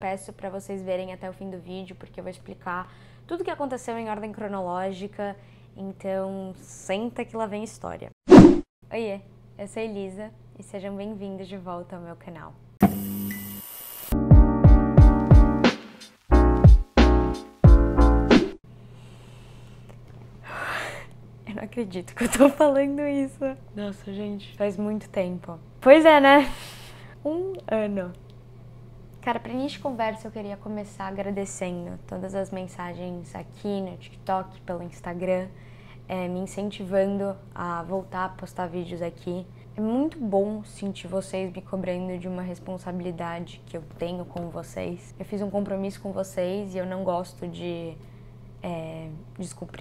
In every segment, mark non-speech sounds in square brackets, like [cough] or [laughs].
Peço para vocês verem até o fim do vídeo, porque eu vou explicar tudo o que aconteceu em ordem cronológica. Então, senta que lá vem história. Oiê, eu sou Elisa e sejam bem-vindos de volta ao meu canal. Eu não acredito que eu tô falando isso. Nossa, gente, faz muito tempo. Pois é, né? Um ano Cara, para início de conversa, eu queria começar agradecendo todas as mensagens aqui no TikTok, pelo Instagram, é, me incentivando a voltar a postar vídeos aqui. É muito bom sentir vocês me cobrando de uma responsabilidade que eu tenho com vocês. Eu fiz um compromisso com vocês e eu não gosto de é,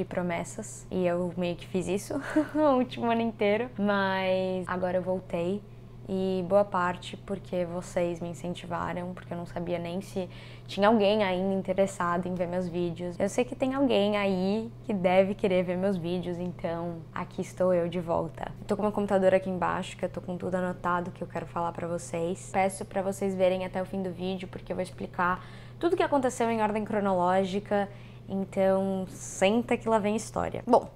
promessas. E eu meio que fiz isso [laughs] o último ano inteiro. Mas agora eu voltei e boa parte porque vocês me incentivaram, porque eu não sabia nem se tinha alguém ainda interessado em ver meus vídeos. Eu sei que tem alguém aí que deve querer ver meus vídeos, então aqui estou eu de volta. Eu tô com meu computador aqui embaixo, que eu tô com tudo anotado que eu quero falar para vocês. Peço para vocês verem até o fim do vídeo, porque eu vou explicar tudo que aconteceu em ordem cronológica. Então, senta que lá vem história. Bom,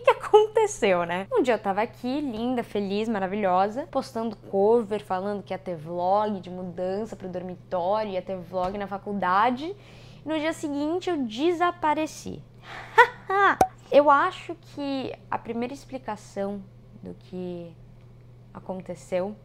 que, que aconteceu, né? Um dia eu tava aqui, linda, feliz, maravilhosa, postando cover, falando que ia ter vlog de mudança pro dormitório, ia ter vlog na faculdade. No dia seguinte eu desapareci. [laughs] eu acho que a primeira explicação do que aconteceu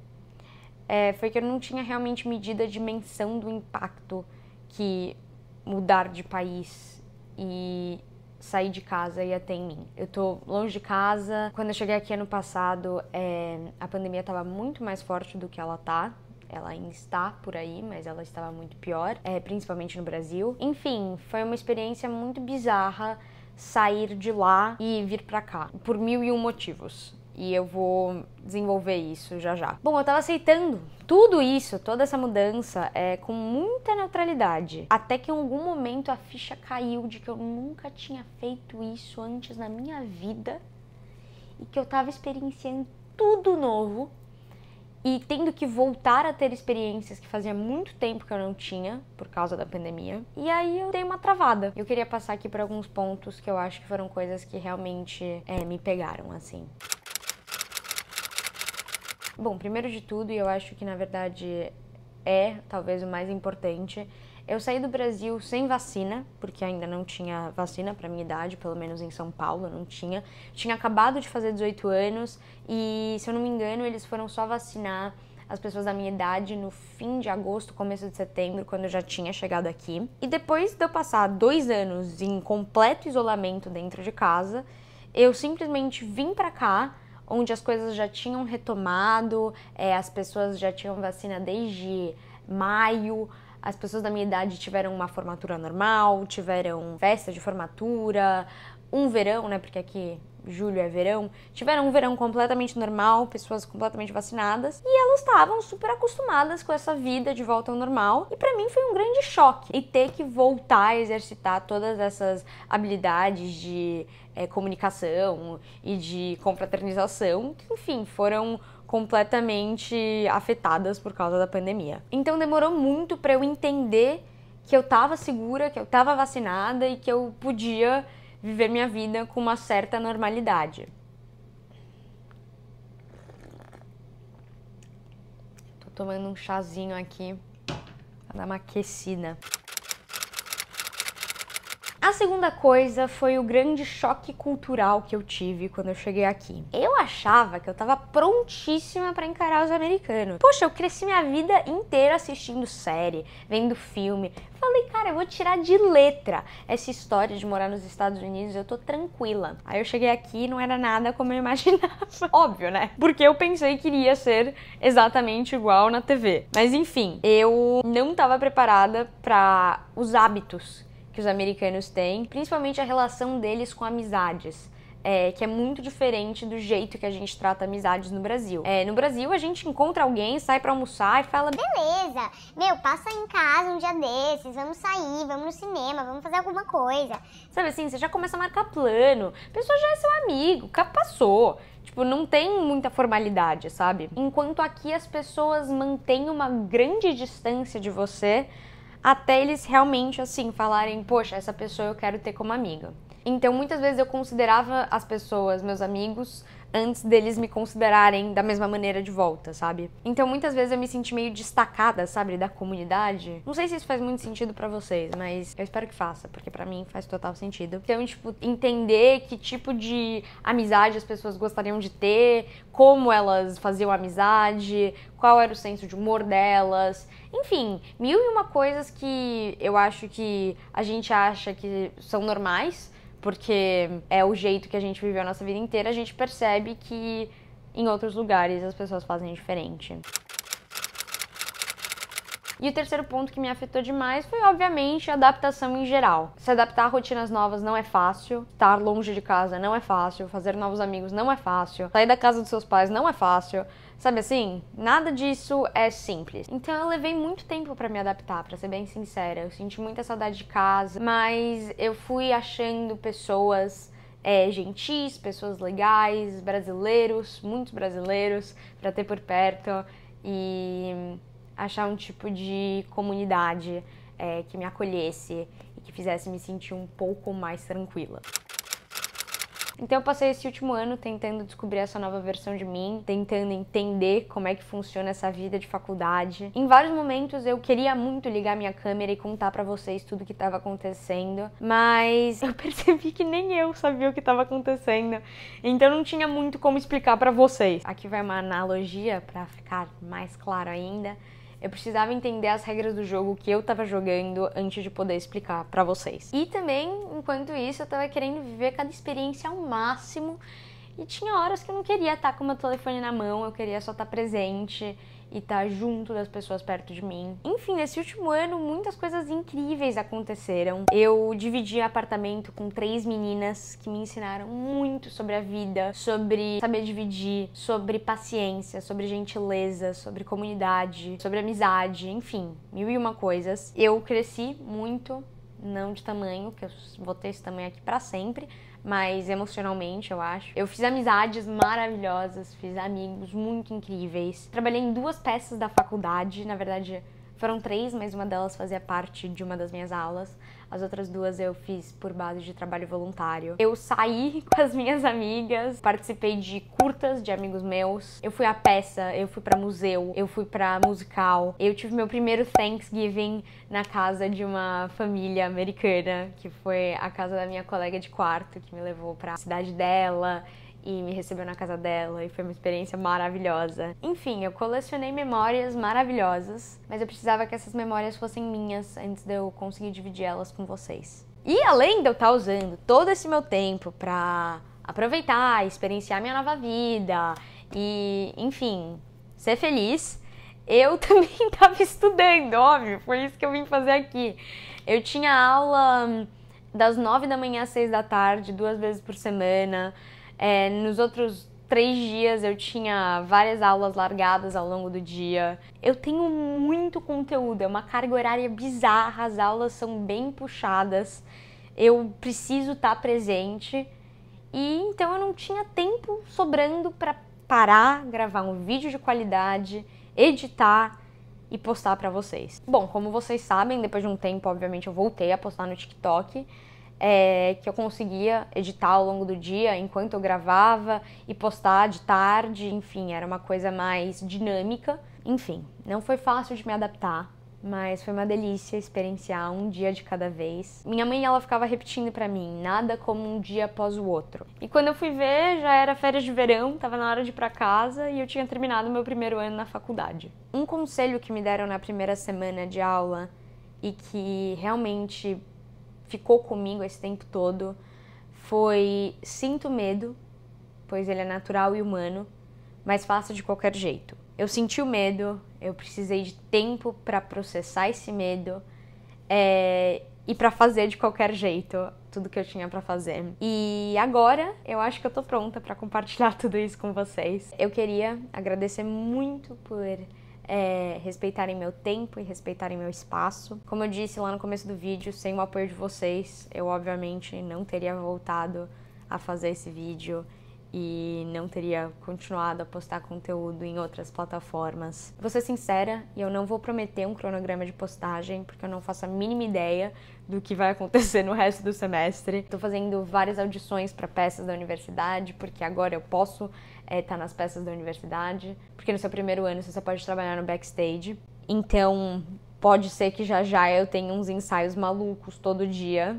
é, foi que eu não tinha realmente medida a dimensão do impacto que mudar de país e sair de casa e até em mim. Eu tô longe de casa. Quando eu cheguei aqui ano passado, é, a pandemia estava muito mais forte do que ela tá. Ela ainda está por aí, mas ela estava muito pior, é, principalmente no Brasil. Enfim, foi uma experiência muito bizarra sair de lá e vir para cá, por mil e um motivos. E eu vou desenvolver isso já já. Bom, eu tava aceitando tudo isso, toda essa mudança, é, com muita neutralidade. Até que em algum momento a ficha caiu de que eu nunca tinha feito isso antes na minha vida e que eu tava experienciando tudo novo e tendo que voltar a ter experiências que fazia muito tempo que eu não tinha por causa da pandemia. E aí eu dei uma travada. Eu queria passar aqui por alguns pontos que eu acho que foram coisas que realmente é, me pegaram assim. Bom, primeiro de tudo, e eu acho que na verdade é talvez o mais importante, eu saí do Brasil sem vacina, porque ainda não tinha vacina para minha idade, pelo menos em São Paulo não tinha. Tinha acabado de fazer 18 anos e, se eu não me engano, eles foram só vacinar as pessoas da minha idade no fim de agosto, começo de setembro, quando eu já tinha chegado aqui. E depois de eu passar dois anos em completo isolamento dentro de casa, eu simplesmente vim para cá onde as coisas já tinham retomado, é, as pessoas já tinham vacina desde maio, as pessoas da minha idade tiveram uma formatura normal, tiveram festa de formatura, um verão, né? Porque aqui julho é verão, tiveram um verão completamente normal, pessoas completamente vacinadas, e elas estavam super acostumadas com essa vida de volta ao normal. E para mim foi um grande choque. E ter que voltar a exercitar todas essas habilidades de é, comunicação e de confraternização, que, enfim, foram completamente afetadas por causa da pandemia. Então demorou muito para eu entender que eu estava segura, que eu estava vacinada e que eu podia viver minha vida com uma certa normalidade. Tô tomando um chazinho aqui para dar uma aquecida. A segunda coisa foi o grande choque cultural que eu tive quando eu cheguei aqui. Eu achava que eu tava prontíssima para encarar os americanos. Poxa, eu cresci minha vida inteira assistindo série, vendo filme. Falei, cara, eu vou tirar de letra essa história de morar nos Estados Unidos, eu tô tranquila. Aí eu cheguei aqui e não era nada como eu [laughs] imaginava. Óbvio, né? Porque eu pensei que iria ser exatamente igual na TV. Mas enfim, eu não tava preparada para os hábitos que os americanos têm, principalmente a relação deles com amizades. É, que é muito diferente do jeito que a gente trata amizades no Brasil. É, no Brasil, a gente encontra alguém, sai para almoçar e fala: Beleza, meu, passa em casa um dia desses, vamos sair, vamos no cinema, vamos fazer alguma coisa. Sabe assim, você já começa a marcar plano, a pessoa já é seu amigo, passou. Tipo, não tem muita formalidade, sabe? Enquanto aqui as pessoas mantêm uma grande distância de você até eles realmente assim falarem, poxa, essa pessoa eu quero ter como amiga. Então, muitas vezes eu considerava as pessoas, meus amigos, antes deles me considerarem da mesma maneira de volta, sabe? Então, muitas vezes eu me senti meio destacada, sabe, da comunidade. Não sei se isso faz muito sentido para vocês, mas eu espero que faça, porque para mim faz total sentido. Então, tipo, entender que tipo de amizade as pessoas gostariam de ter, como elas faziam amizade, qual era o senso de humor delas, enfim, mil e uma coisas que eu acho que a gente acha que são normais porque é o jeito que a gente viveu a nossa vida inteira, a gente percebe que em outros lugares as pessoas fazem diferente. E o terceiro ponto que me afetou demais foi, obviamente, a adaptação em geral. Se adaptar a rotinas novas não é fácil, estar longe de casa não é fácil, fazer novos amigos não é fácil, sair da casa dos seus pais não é fácil. Sabe assim? Nada disso é simples. Então eu levei muito tempo para me adaptar, para ser bem sincera. Eu senti muita saudade de casa, mas eu fui achando pessoas é, gentis, pessoas legais, brasileiros, muitos brasileiros para ter por perto e achar um tipo de comunidade é, que me acolhesse e que fizesse me sentir um pouco mais tranquila. Então eu passei esse último ano tentando descobrir essa nova versão de mim, tentando entender como é que funciona essa vida de faculdade. Em vários momentos eu queria muito ligar minha câmera e contar para vocês tudo que estava acontecendo, mas [laughs] eu percebi que nem eu sabia o que estava acontecendo. Então não tinha muito como explicar para vocês. Aqui vai uma analogia para ficar mais claro ainda. Eu precisava entender as regras do jogo que eu tava jogando antes de poder explicar para vocês. E também, enquanto isso, eu tava querendo viver cada experiência ao máximo e tinha horas que eu não queria estar tá com o meu telefone na mão, eu queria só estar tá presente e estar tá junto das pessoas perto de mim. Enfim, nesse último ano, muitas coisas incríveis aconteceram. Eu dividi apartamento com três meninas que me ensinaram muito sobre a vida, sobre saber dividir, sobre paciência, sobre gentileza, sobre comunidade, sobre amizade, enfim, mil e uma coisas. Eu cresci muito, não de tamanho, que eu vou ter esse tamanho aqui para sempre, mas emocionalmente, eu acho. Eu fiz amizades maravilhosas, fiz amigos muito incríveis. Trabalhei em duas peças da faculdade, na verdade foram três, mas uma delas fazia parte de uma das minhas aulas. As outras duas eu fiz por base de trabalho voluntário. Eu saí [laughs] com as minhas amigas, participei de curtas de amigos meus. Eu fui à peça, eu fui para museu, eu fui para musical. Eu tive meu primeiro Thanksgiving na casa de uma família americana, que foi a casa da minha colega de quarto que me levou para a cidade dela e me recebeu na casa dela e foi uma experiência maravilhosa. Enfim, eu colecionei memórias maravilhosas, mas eu precisava que essas memórias fossem minhas antes de eu conseguir dividir elas com vocês. E além de eu estar tá usando todo esse meu tempo para aproveitar, experienciar minha nova vida e, enfim, ser feliz, eu [laughs] também estava estudando, óbvio, foi isso que eu vim fazer aqui. Eu tinha aula hum, das nove da manhã às seis da tarde, duas vezes por semana. É, nos outros três dias eu tinha várias aulas largadas ao longo do dia. Eu tenho muito conteúdo, é uma carga horária bizarra, as aulas são bem puxadas, eu preciso estar tá presente. E então eu não tinha tempo sobrando para parar, gravar um vídeo de qualidade, editar e postar para vocês. Bom, como vocês sabem, depois de um tempo, obviamente, eu voltei a postar no TikTok é, que eu conseguia editar ao longo do dia, enquanto eu gravava e postar de tarde, enfim, era uma coisa mais dinâmica. Enfim, não foi fácil de me adaptar, mas foi uma delícia experienciar um dia de cada vez. Minha mãe ela ficava repetindo para mim, nada como um dia após o outro. E quando eu fui ver, já era férias de verão, tava na hora de ir para casa e eu tinha terminado meu primeiro ano na faculdade. Um conselho que me deram na primeira semana de aula e que realmente ficou comigo esse tempo todo foi sinto medo, pois ele é natural e humano, mas faço de qualquer jeito. Eu senti o medo, eu precisei de tempo para processar esse medo é, e para fazer de qualquer jeito tudo que eu tinha para fazer. E agora eu acho que eu tô pronta para compartilhar [laughs] tudo isso com vocês. Eu queria agradecer muito por é, respeitarem meu tempo e respeitarem meu espaço. Como eu disse lá no começo do vídeo, sem o apoio de vocês, eu obviamente não teria voltado a fazer esse vídeo e não teria continuado a postar conteúdo em outras plataformas. Vou ser sincera, e eu não vou prometer um cronograma de postagem, porque eu não faço a mínima ideia do que vai acontecer no resto do semestre. Estou fazendo várias audições para peças da universidade, porque agora eu posso é, tá nas peças da universidade, porque no seu primeiro ano você só pode trabalhar no backstage. Então, pode ser que já já eu tenha uns ensaios malucos todo dia,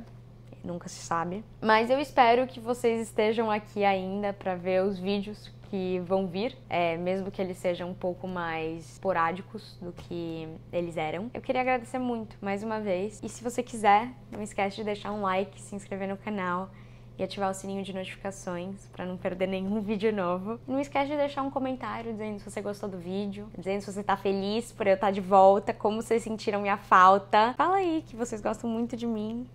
nunca se sabe. Mas eu espero que vocês estejam aqui ainda para ver os vídeos que vão vir, é, mesmo que eles sejam um pouco mais esporádicos do que eles eram. Eu queria agradecer muito mais uma vez. E se você quiser, não esquece de deixar um like, se inscrever no canal e ativar o sininho de notificações para não perder nenhum [laughs] vídeo novo. Não esquece de deixar um comentário dizendo se você gostou do vídeo, dizendo se você tá feliz por eu estar tá de volta, como vocês sentiram minha falta. Fala aí que vocês gostam muito de mim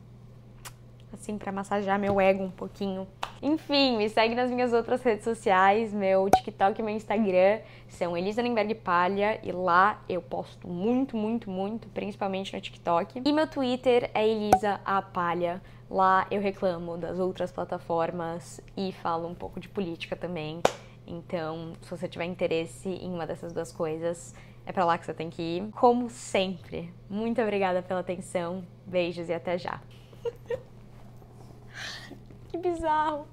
assim, para massagear meu ego um pouquinho. Enfim, me segue nas minhas outras redes sociais, meu TikTok e meu Instagram são Elisa Limberg Palha e lá eu posto muito, muito, muito, principalmente no TikTok. E meu Twitter é Elisa a Palha. Lá eu reclamo das outras plataformas e falo um pouco de política também. Então, se você tiver interesse em uma dessas duas coisas, é para lá que você tem que ir. Como sempre, muito obrigada pela atenção, beijos e até já. [laughs] que bizarro.